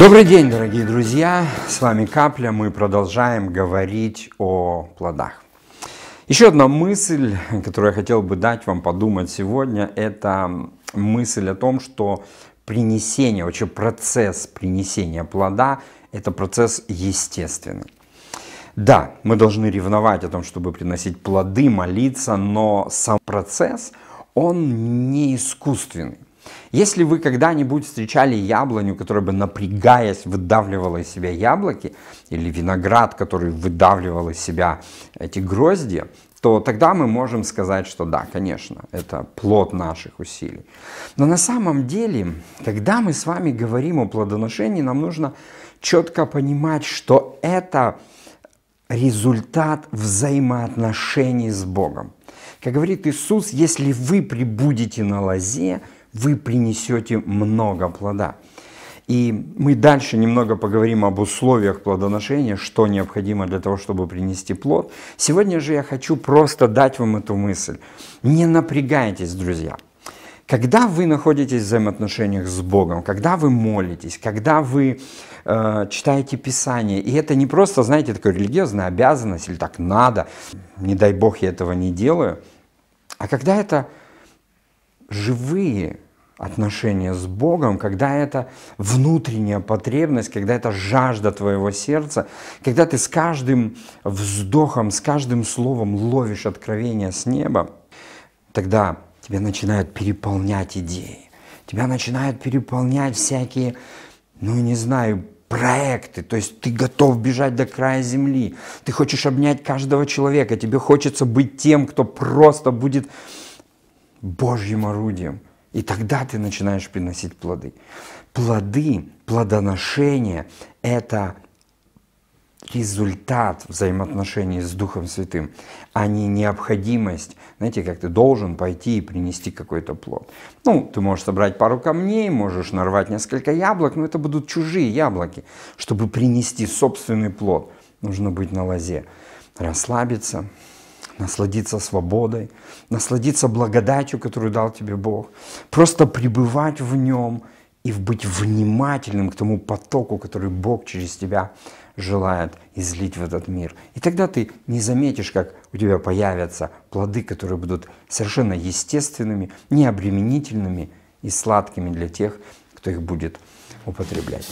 Добрый день, дорогие друзья! С вами Капля. Мы продолжаем говорить о плодах. Еще одна мысль, которую я хотел бы дать вам подумать сегодня, это мысль о том, что принесение, вообще процесс принесения плода, это процесс естественный. Да, мы должны ревновать о том, чтобы приносить плоды, молиться, но сам процесс, он не искусственный. Если вы когда-нибудь встречали яблоню, которая бы напрягаясь выдавливала из себя яблоки, или виноград, который выдавливал из себя эти грозди, то тогда мы можем сказать, что да, конечно, это плод наших усилий. Но на самом деле, когда мы с вами говорим о плодоношении, нам нужно четко понимать, что это результат взаимоотношений с Богом. Как говорит Иисус, если вы прибудете на лозе, вы принесете много плода. И мы дальше немного поговорим об условиях плодоношения, что необходимо для того, чтобы принести плод. Сегодня же я хочу просто дать вам эту мысль. Не напрягайтесь, друзья. Когда вы находитесь в взаимоотношениях с Богом, когда вы молитесь, когда вы э, читаете Писание, и это не просто, знаете, такая религиозная обязанность или так надо, не дай Бог я этого не делаю, а когда это живые отношения с Богом, когда это внутренняя потребность, когда это жажда твоего сердца, когда ты с каждым вздохом, с каждым словом ловишь откровение с неба, тогда тебя начинают переполнять идеи, тебя начинают переполнять всякие, ну не знаю, проекты, то есть ты готов бежать до края земли, ты хочешь обнять каждого человека, тебе хочется быть тем, кто просто будет Божьим орудием. И тогда ты начинаешь приносить плоды. Плоды, плодоношение – это результат взаимоотношений с Духом Святым, а не необходимость, знаете, как ты должен пойти и принести какой-то плод. Ну, ты можешь собрать пару камней, можешь нарвать несколько яблок, но это будут чужие яблоки. Чтобы принести собственный плод, нужно быть на лозе, расслабиться – насладиться свободой, насладиться благодатью, которую дал тебе Бог, просто пребывать в нем и быть внимательным к тому потоку, который Бог через тебя желает излить в этот мир. И тогда ты не заметишь, как у тебя появятся плоды, которые будут совершенно естественными, необременительными и сладкими для тех, кто их будет употреблять.